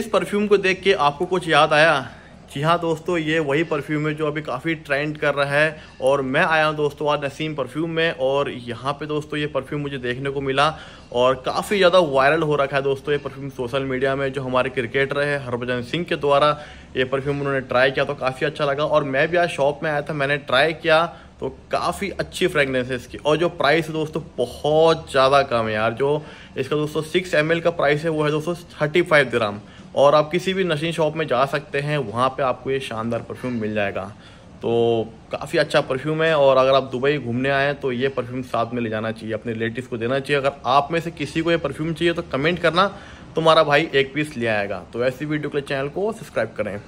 इस परफ्यूम को देख के आपको कुछ याद आया जी हाँ दोस्तों ये वही परफ्यूम है जो अभी काफ़ी ट्रेंड कर रहा है और मैं आया हूँ दोस्तों आज नसीम परफ्यूम में और यहाँ पे दोस्तों ये परफ्यूम मुझे देखने को मिला और काफ़ी ज़्यादा वायरल हो रखा है दोस्तों ये परफ्यूम सोशल मीडिया में जो हमारे क्रिकेटर है हरभजन सिंह के द्वारा ये परफ्यूम उन्होंने ट्राई किया तो काफ़ी अच्छा लगा और मैं भी आज शॉप में आया था मैंने ट्राई किया तो काफ़ी अच्छी फ्रेगनेंस है इसकी और जो प्राइस है दोस्तों बहुत ज़्यादा कम है यार जो इसका दोस्तों सिक्स एम का प्राइस है वो है दोस्तों थर्टी फाइव ग्राम और आप किसी भी नशीन शॉप में जा सकते हैं वहाँ पे आपको ये शानदार परफ्यूम मिल जाएगा तो काफ़ी अच्छा परफ्यूम है और अगर आप दुबई घूमने आए तो ये परफ्यूम साथ में ले जाना चाहिए अपने रिलेटिव को देना चाहिए अगर आप में से किसी को ये परफ्यूम चाहिए तो कमेंट करना तुम्हारा भाई एक पीस ले आएगा तो ऐसी वीडियो के लिए चैनल को सब्सक्राइब करें